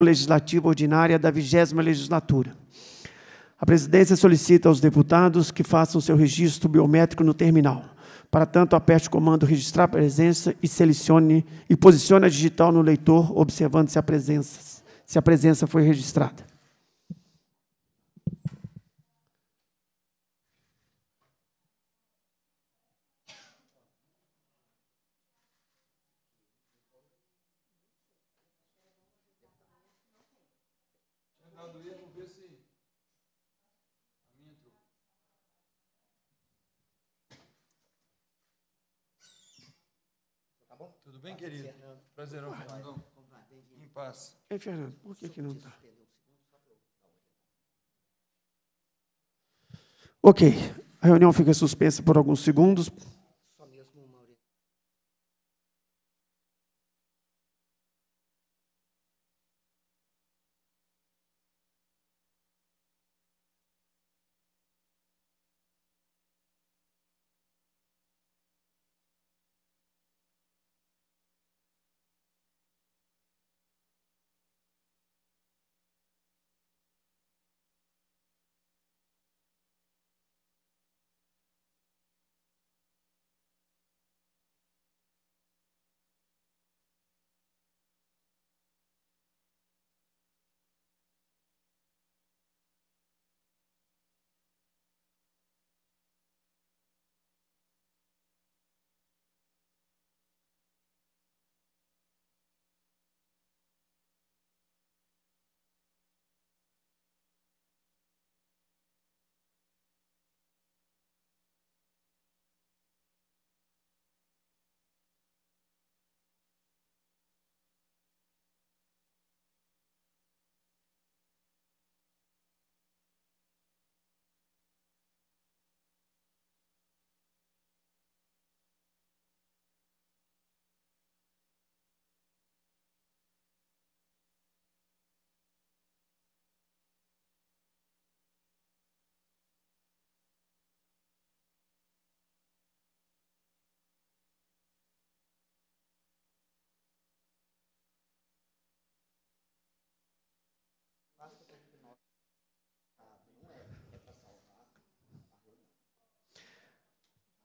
Legislativa Ordinária da 20 Legislatura. A presidência solicita aos deputados que façam seu registro biométrico no terminal. Para tanto, aperte o comando registrar a presença e selecione e posicione a digital no leitor, observando se a presença, se a presença foi registrada. Prazerão, Fernandão. Em paz. Ei, é, Fernando, por que, que não está? Ok, a reunião fica suspensa por alguns segundos.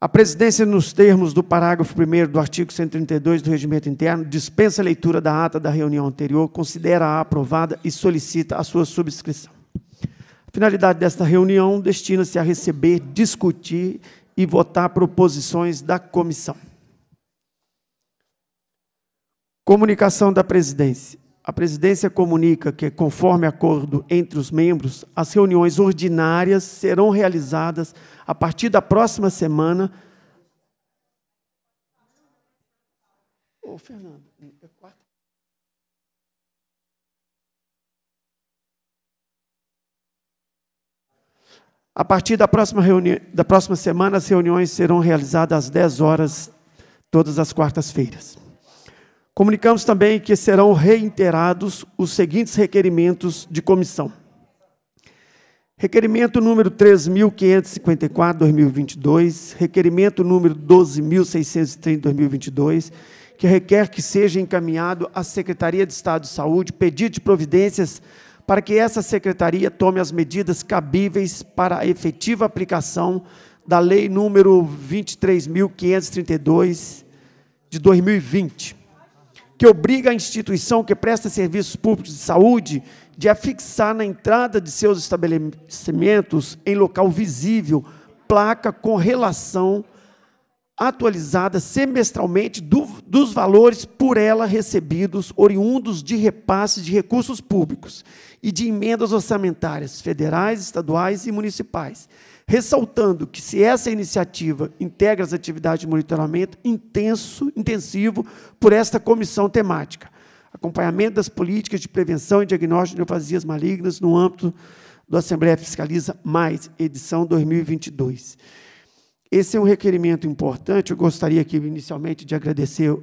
A presidência, nos termos do parágrafo 1 do artigo 132 do Regimento Interno, dispensa a leitura da ata da reunião anterior, considera-a aprovada e solicita a sua subscrição. A finalidade desta reunião destina-se a receber, discutir e votar proposições da comissão. Comunicação da presidência. A presidência comunica que, conforme acordo entre os membros, as reuniões ordinárias serão realizadas a partir da próxima semana. Ô, oh, Fernando, é quarta. A partir da próxima, reuni da próxima semana, as reuniões serão realizadas às 10 horas, todas as quartas-feiras. Comunicamos também que serão reiterados os seguintes requerimentos de comissão. Requerimento número 3.554, 2022, requerimento número 12.630, 2022, que requer que seja encaminhado à Secretaria de Estado de Saúde pedido de providências para que essa secretaria tome as medidas cabíveis para a efetiva aplicação da Lei número 23.532, de 2020 que obriga a instituição que presta serviços públicos de saúde de afixar na entrada de seus estabelecimentos, em local visível, placa com relação atualizada semestralmente do, dos valores por ela recebidos, oriundos de repasses de recursos públicos e de emendas orçamentárias federais, estaduais e municipais ressaltando que se essa iniciativa integra as atividades de monitoramento intenso, intensivo por esta comissão temática, acompanhamento das políticas de prevenção e diagnóstico de neoplasias malignas no âmbito do Assembleia Fiscaliza Mais, edição 2022. Esse é um requerimento importante, eu gostaria aqui inicialmente de agradecer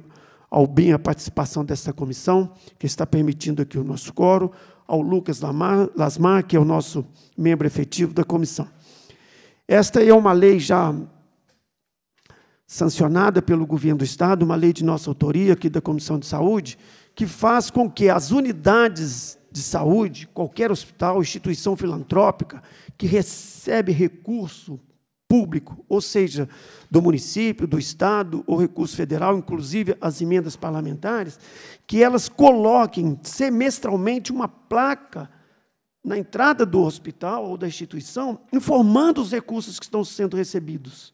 ao BIM a participação desta comissão, que está permitindo aqui o nosso coro, ao Lucas Lasmar, que é o nosso membro efetivo da comissão. Esta é uma lei já sancionada pelo governo do Estado, uma lei de nossa autoria aqui da Comissão de Saúde, que faz com que as unidades de saúde, qualquer hospital, instituição filantrópica, que recebe recurso público, ou seja, do município, do Estado ou recurso federal, inclusive as emendas parlamentares, que elas coloquem semestralmente uma placa na entrada do hospital ou da instituição, informando os recursos que estão sendo recebidos,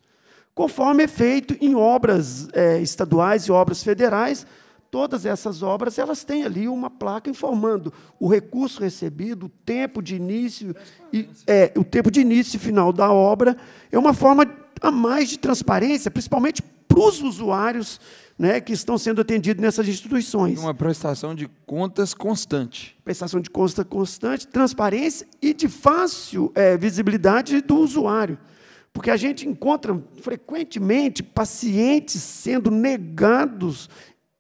conforme é feito em obras é, estaduais e obras federais. Todas essas obras elas têm ali uma placa informando o recurso recebido, o tempo de início e é, o tempo de início e final da obra é uma forma a mais de transparência, principalmente para os usuários né, que estão sendo atendidos nessas instituições. Uma prestação de contas constante. Prestação de contas constante, transparência e de fácil é, visibilidade do usuário. Porque a gente encontra frequentemente pacientes sendo negados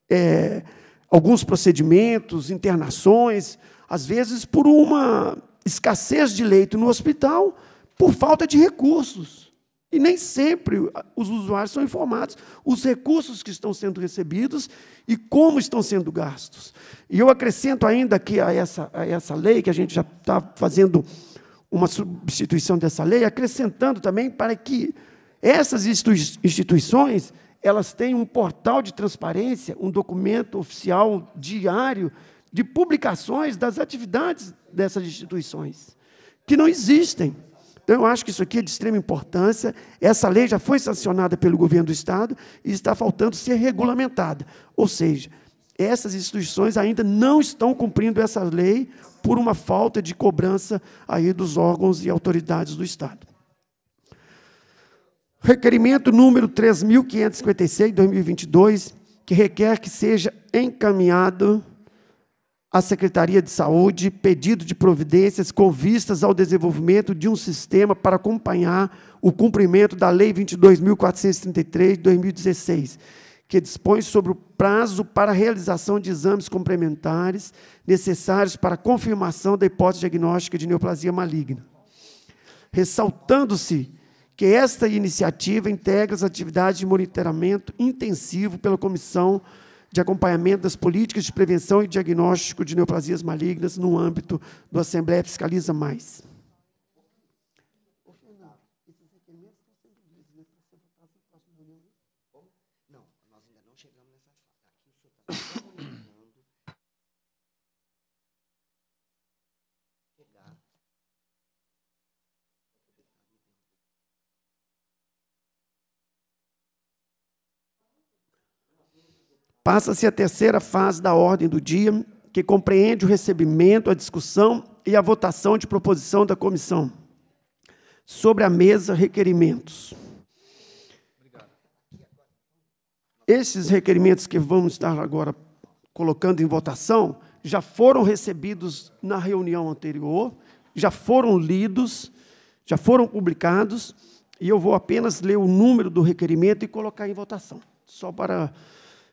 é, alguns procedimentos, internações, às vezes por uma escassez de leito no hospital, por falta de recursos. E nem sempre os usuários são informados os recursos que estão sendo recebidos e como estão sendo gastos. E eu acrescento ainda aqui a essa, a essa lei, que a gente já está fazendo uma substituição dessa lei, acrescentando também para que essas instituições elas tenham um portal de transparência, um documento oficial diário de publicações das atividades dessas instituições, que não existem. Então, eu acho que isso aqui é de extrema importância. Essa lei já foi sancionada pelo governo do Estado e está faltando ser regulamentada. Ou seja, essas instituições ainda não estão cumprindo essa lei por uma falta de cobrança aí dos órgãos e autoridades do Estado. Requerimento número 3.556, 2022, que requer que seja encaminhado à Secretaria de Saúde pedido de providências com vistas ao desenvolvimento de um sistema para acompanhar o cumprimento da Lei 22.433 de 2016, que dispõe sobre o prazo para a realização de exames complementares necessários para a confirmação da hipótese diagnóstica de neoplasia maligna. Ressaltando-se que esta iniciativa integra as atividades de monitoramento intensivo pela Comissão de acompanhamento das políticas de prevenção e diagnóstico de neoplasias malignas no âmbito do Assembleia Fiscaliza Mais. Passa-se a terceira fase da ordem do dia, que compreende o recebimento, a discussão e a votação de proposição da comissão. Sobre a mesa, requerimentos. Esses requerimentos que vamos estar agora colocando em votação já foram recebidos na reunião anterior, já foram lidos, já foram publicados, e eu vou apenas ler o número do requerimento e colocar em votação, só para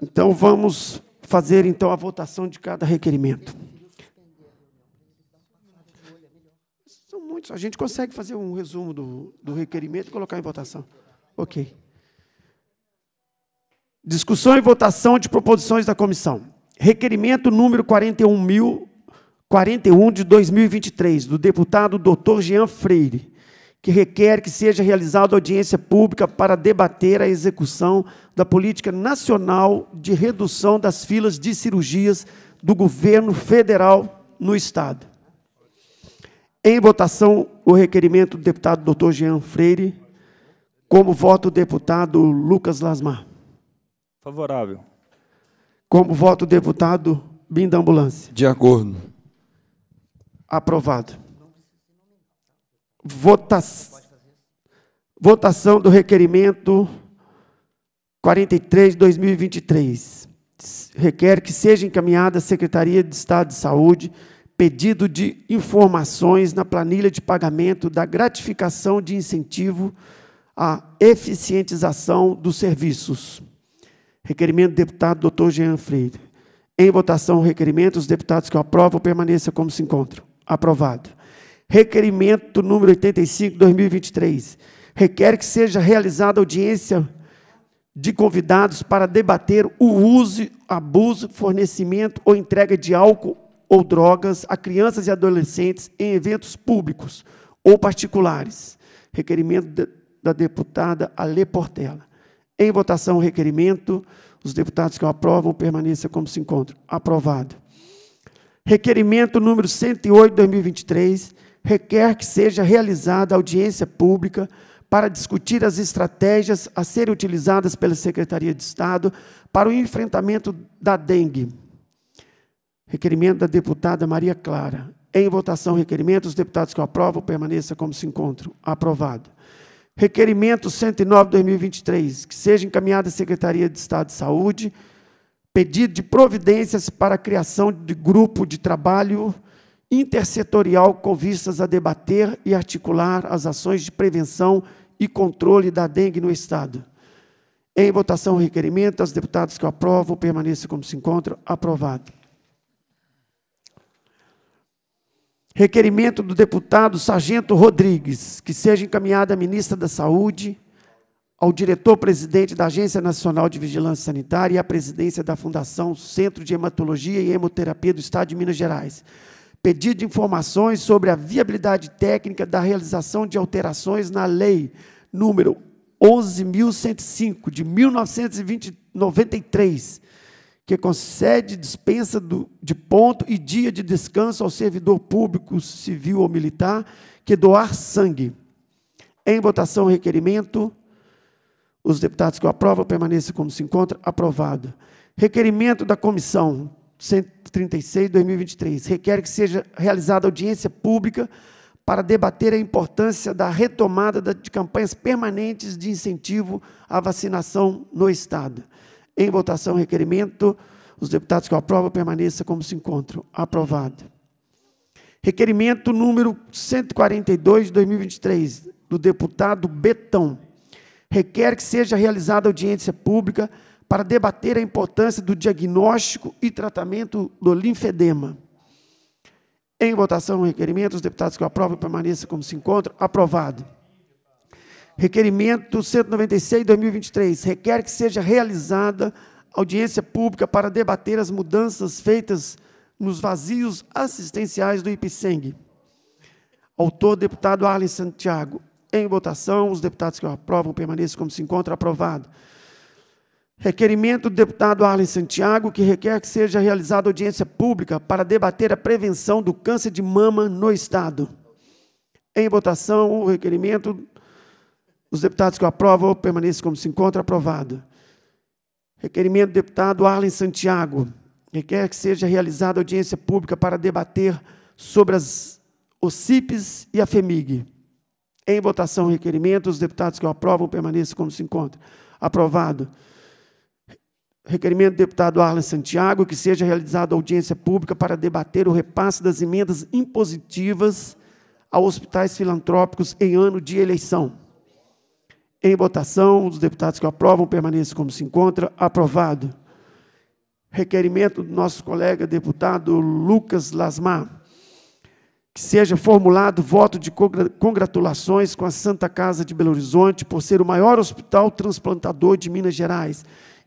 Então vamos fazer então a votação de cada requerimento. São muitos. A gente consegue fazer um resumo do, do requerimento e colocar em votação. Ok. Discussão e votação de proposições da comissão. Requerimento número 41.041 de 2023, do deputado Dr. Jean Freire que requer que seja realizada audiência pública para debater a execução da política nacional de redução das filas de cirurgias do governo federal no Estado. Em votação, o requerimento do deputado Dr. Jean Freire, como voto o deputado Lucas Lasmar. Favorável. Como voto o deputado Ambulância. De acordo. Aprovado. Vota... Votação do requerimento 43 de 2023. Requer que seja encaminhada à Secretaria de Estado de Saúde pedido de informações na planilha de pagamento da gratificação de incentivo à eficientização dos serviços. Requerimento do deputado doutor Jean Freire. Em votação o requerimento, os deputados que o aprovam permaneçam como se encontram. Aprovado. Requerimento número 85, 2023. Requer que seja realizada audiência de convidados para debater o uso, abuso, fornecimento ou entrega de álcool ou drogas a crianças e adolescentes em eventos públicos ou particulares. Requerimento da deputada Ale Portela. Em votação o requerimento, os deputados que o aprovam permaneçam como se encontram. Aprovado. Requerimento número 108, 2023, requer que seja realizada audiência pública para discutir as estratégias a serem utilizadas pela Secretaria de Estado para o enfrentamento da dengue. Requerimento da deputada Maria Clara. Em votação, requerimento. Os deputados que o aprovam permaneçam como se encontram. Aprovado. Requerimento 109-2023, que seja encaminhada à Secretaria de Estado de Saúde pedido de providências para a criação de grupo de trabalho intersetorial com vistas a debater e articular as ações de prevenção e controle da dengue no Estado. Em votação, requerimento. Os deputados que aprovam permaneçam como se encontram. Aprovado. Requerimento do deputado Sargento Rodrigues, que seja encaminhada à ministra da Saúde, ao diretor-presidente da Agência Nacional de Vigilância Sanitária e à presidência da Fundação Centro de Hematologia e Hemoterapia do Estado de Minas Gerais pedido de informações sobre a viabilidade técnica da realização de alterações na lei número 11.105 de 1993, que concede dispensa do, de ponto e dia de descanso ao servidor público, civil ou militar, que doar sangue. Em votação, requerimento. Os deputados que o aprovam permaneçam como se encontra. Aprovado. Requerimento da comissão 136, 2023, requer que seja realizada audiência pública para debater a importância da retomada de campanhas permanentes de incentivo à vacinação no Estado. Em votação, requerimento. Os deputados que o aprovam permaneçam como se encontram. Aprovado. Requerimento número 142 de 2023, do deputado Betão. Requer que seja realizada audiência pública para debater a importância do diagnóstico e tratamento do linfedema. Em votação, o requerimento, os deputados que aprovam permaneçam como se encontram. Aprovado. Requerimento 196 2023 requer que seja realizada audiência pública para debater as mudanças feitas nos vazios assistenciais do IPSENG. Autor, deputado Arlen Santiago. Em votação, os deputados que aprovam permaneçam como se encontra. Aprovado. Requerimento do deputado Arlen Santiago, que requer que seja realizada audiência pública para debater a prevenção do câncer de mama no Estado. Em votação, o requerimento. Os deputados que o aprovam permaneçam como se encontra aprovado. Requerimento do deputado Arlen Santiago. Requer que seja realizada audiência pública para debater sobre as OCIPs e a FEMIG. Em votação, requerimento. Os deputados que o aprovam permaneçam como se encontra. Aprovado. Requerimento do deputado Arlen Santiago que seja realizada audiência pública para debater o repasse das emendas impositivas a hospitais filantrópicos em ano de eleição. Em votação, os deputados que aprovam permaneçam como se encontra. Aprovado. Requerimento do nosso colega deputado Lucas Lasmar. Que seja formulado voto de congratulações com a Santa Casa de Belo Horizonte por ser o maior hospital transplantador de Minas Gerais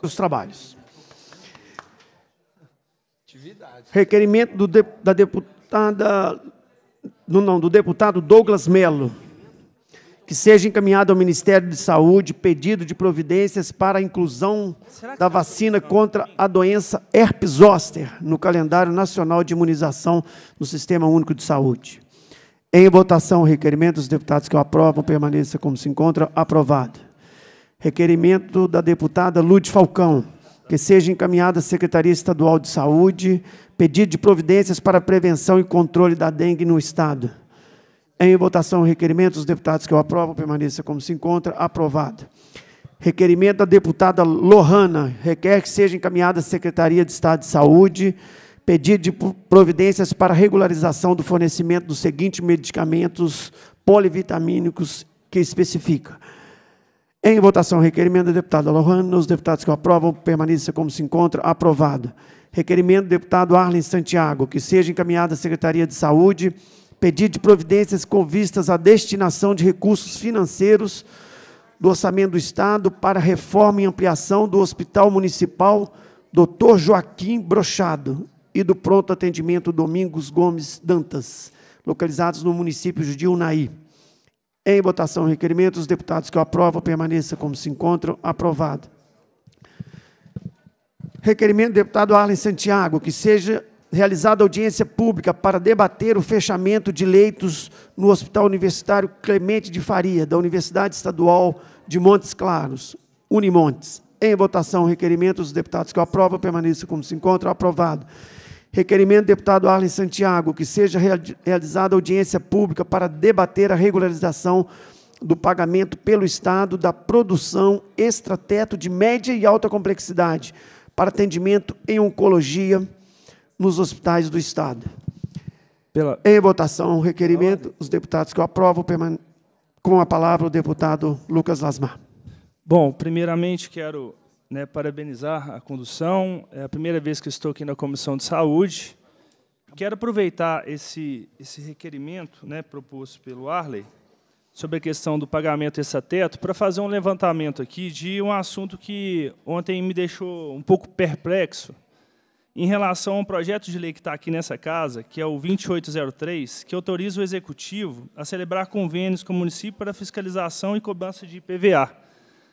dos trabalhos. Requerimento do de, da deputada, do, não, do deputado Douglas Melo, que seja encaminhado ao Ministério de Saúde pedido de providências para a inclusão da tá vacina contra a doença herpes zoster no calendário nacional de imunização no Sistema Único de Saúde. Em votação, o requerimento dos deputados que o aprovam permaneça como se encontra aprovado. Requerimento da deputada Lude Falcão, que seja encaminhada à Secretaria Estadual de Saúde, pedido de providências para prevenção e controle da dengue no Estado. Em votação, o requerimento, dos deputados que eu aprovo permaneça como se encontra. Aprovado. Requerimento da deputada Lohana, requer que seja encaminhada à Secretaria de Estado de Saúde, pedido de providências para regularização do fornecimento dos seguintes medicamentos polivitamínicos que especifica. Em votação, requerimento do deputado Alohano. Os deputados que aprovam, permaneça como se encontra. Aprovado. Requerimento do deputado Arlen Santiago, que seja encaminhada à Secretaria de Saúde pedido de providências com vistas à destinação de recursos financeiros do orçamento do Estado para reforma e ampliação do Hospital Municipal Dr. Joaquim Brochado e do Pronto Atendimento Domingos Gomes Dantas, localizados no município de Unaí. Em votação, requerimento. Os deputados que o aprovam permaneçam como se encontram. Aprovado. Requerimento do deputado Arlen Santiago, que seja realizada audiência pública para debater o fechamento de leitos no Hospital Universitário Clemente de Faria, da Universidade Estadual de Montes Claros, Unimontes. Em votação, requerimento. Os deputados que o aprovam permaneçam como se encontram. Aprovado. Requerimento do deputado Arlen Santiago, que seja realizada audiência pública para debater a regularização do pagamento pelo Estado da produção extrateto de média e alta complexidade para atendimento em oncologia nos hospitais do Estado. Pela... Em votação, o requerimento, os deputados que eu aprovam, permane... com a palavra o deputado Lucas Lasmar. Bom, primeiramente quero né, parabenizar a condução. É a primeira vez que estou aqui na Comissão de Saúde. Quero aproveitar esse, esse requerimento né, proposto pelo Arley sobre a questão do pagamento teto para fazer um levantamento aqui de um assunto que ontem me deixou um pouco perplexo em relação a um projeto de lei que está aqui nessa casa, que é o 2803, que autoriza o Executivo a celebrar convênios com o município para fiscalização e cobrança de IPVA.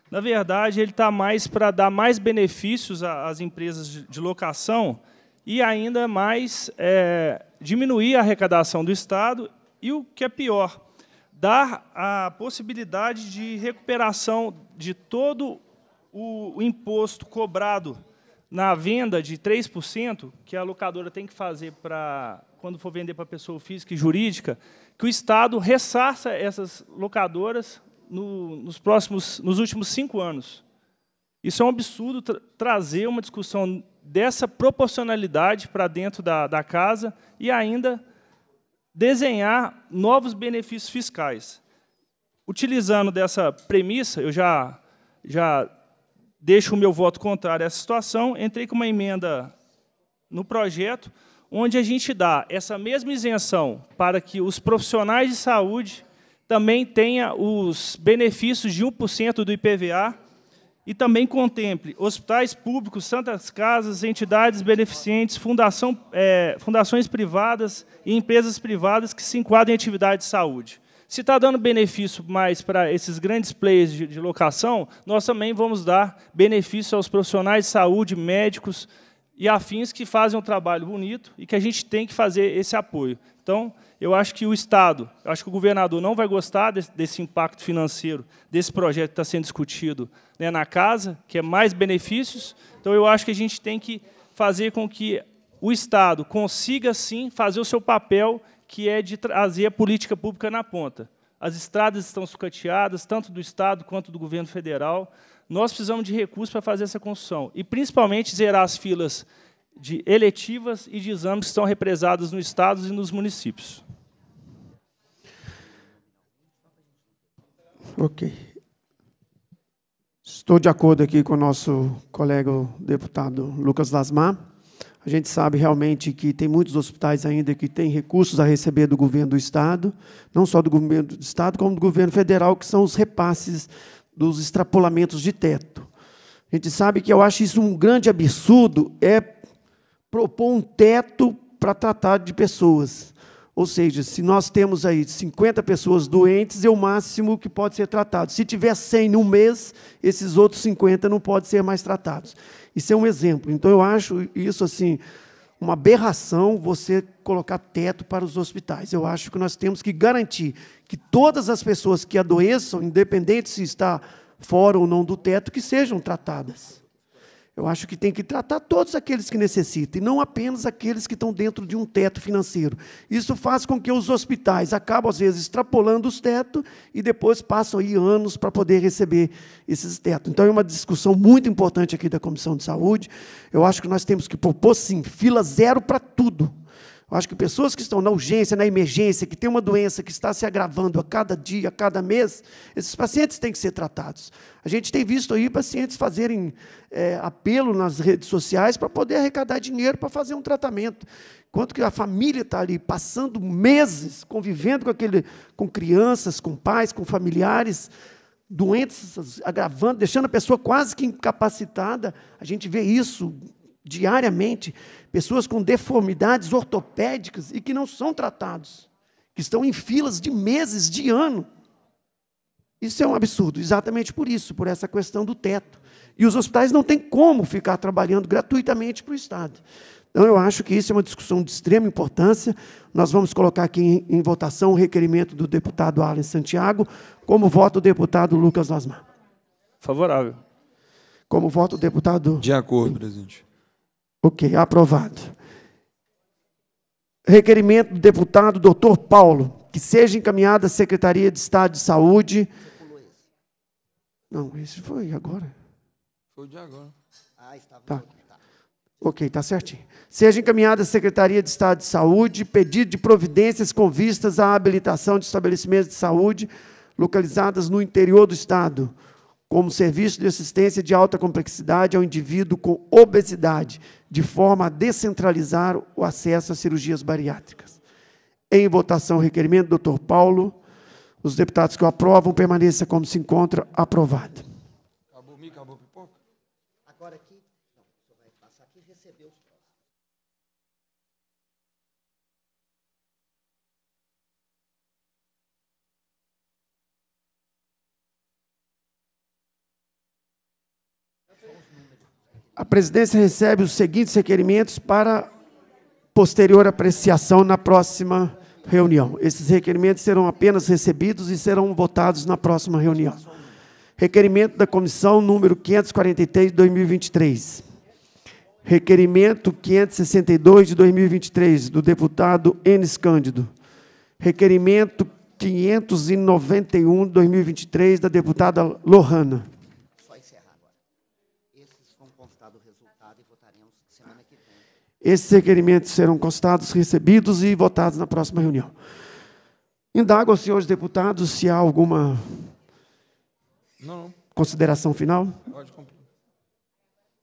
Na verdade, ele está mais para dar mais benefícios às empresas de locação e ainda mais é, diminuir a arrecadação do Estado e, o que é pior, dar a possibilidade de recuperação de todo o imposto cobrado na venda de 3%, que a locadora tem que fazer para quando for vender para pessoa física e jurídica, que o Estado ressarça essas locadoras no, nos, próximos, nos últimos cinco anos. Isso é um absurdo tra trazer uma discussão dessa proporcionalidade para dentro da, da casa e ainda desenhar novos benefícios fiscais. Utilizando dessa premissa, eu já, já deixo o meu voto contrário a essa situação, entrei com uma emenda no projeto, onde a gente dá essa mesma isenção para que os profissionais de saúde também tenha os benefícios de 1% do IPVA e também contemple hospitais públicos, santas casas, entidades beneficentes, fundação, é, fundações privadas e empresas privadas que se enquadrem em atividade de saúde. Se está dando benefício mais para esses grandes players de, de locação, nós também vamos dar benefício aos profissionais de saúde, médicos e afins que fazem um trabalho bonito e que a gente tem que fazer esse apoio. Então, eu acho que o Estado, eu acho que o governador não vai gostar desse, desse impacto financeiro, desse projeto que está sendo discutido né, na casa, que é mais benefícios. Então, eu acho que a gente tem que fazer com que o Estado consiga, sim, fazer o seu papel, que é de trazer a política pública na ponta. As estradas estão sucateadas, tanto do Estado quanto do governo federal. Nós precisamos de recursos para fazer essa construção. E, principalmente, zerar as filas de eletivas e de exames que estão represados nos estados e nos municípios. Ok. Estou de acordo aqui com o nosso colega o deputado Lucas Lasmar. A gente sabe realmente que tem muitos hospitais ainda que têm recursos a receber do governo do Estado, não só do governo do Estado, como do governo federal, que são os repasses dos extrapolamentos de teto. A gente sabe que eu acho isso um grande absurdo, é propor um teto para tratar de pessoas. Ou seja, se nós temos aí 50 pessoas doentes, é o máximo que pode ser tratado. Se tiver 100 num mês, esses outros 50 não podem ser mais tratados. Isso é um exemplo. Então, eu acho isso assim uma aberração você colocar teto para os hospitais. Eu acho que nós temos que garantir que todas as pessoas que adoeçam, independente se está fora ou não do teto, que sejam tratadas. Eu acho que tem que tratar todos aqueles que necessitam, e não apenas aqueles que estão dentro de um teto financeiro. Isso faz com que os hospitais acabem às vezes, extrapolando os tetos e depois passam aí anos para poder receber esses tetos. Então, é uma discussão muito importante aqui da Comissão de Saúde. Eu acho que nós temos que propor, sim, fila zero para tudo. Eu acho que pessoas que estão na urgência, na emergência, que têm uma doença que está se agravando a cada dia, a cada mês, esses pacientes têm que ser tratados. A gente tem visto aí pacientes fazerem é, apelo nas redes sociais para poder arrecadar dinheiro para fazer um tratamento. Enquanto que a família está ali passando meses convivendo com aquele, com crianças, com pais, com familiares, doenças agravando, deixando a pessoa quase que incapacitada. A gente vê isso diariamente pessoas com deformidades ortopédicas e que não são tratados, que estão em filas de meses, de ano. Isso é um absurdo, exatamente por isso, por essa questão do teto. E os hospitais não têm como ficar trabalhando gratuitamente para o Estado. Então, eu acho que isso é uma discussão de extrema importância. Nós vamos colocar aqui em, em votação o requerimento do deputado Alan Santiago, como voto o deputado Lucas Lasmar. Favorável. Como voto o deputado. De acordo, presidente. Ok, aprovado. Requerimento do deputado doutor Paulo, que seja encaminhada à Secretaria de Estado de Saúde. Não, esse foi agora. Foi de agora. Ah, está tá. Ok, está certinho. Seja encaminhada à Secretaria de Estado de Saúde pedido de providências com vistas à habilitação de estabelecimentos de saúde localizadas no interior do Estado, como serviço de assistência de alta complexidade ao indivíduo com obesidade, de forma a descentralizar o acesso às cirurgias bariátricas. Em votação, requerimento, doutor Paulo. Os deputados que o aprovam, permaneça como se encontra, aprovado. a presidência recebe os seguintes requerimentos para posterior apreciação na próxima reunião. Esses requerimentos serão apenas recebidos e serão votados na próxima reunião. Requerimento da comissão número 543 de 2023. Requerimento 562 de 2023 do deputado Enes Cândido. Requerimento 591 de 2023 da deputada Lohana. Esses requerimentos serão constados, recebidos e votados na próxima reunião. Indago aos senhores deputados se há alguma não. consideração final. Pode cumprir.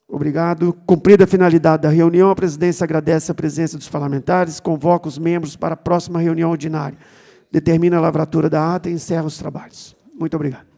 Obrigado. Cumprida a finalidade da reunião, a presidência agradece a presença dos parlamentares, convoca os membros para a próxima reunião ordinária, determina a lavratura da ata e encerra os trabalhos. Muito obrigado.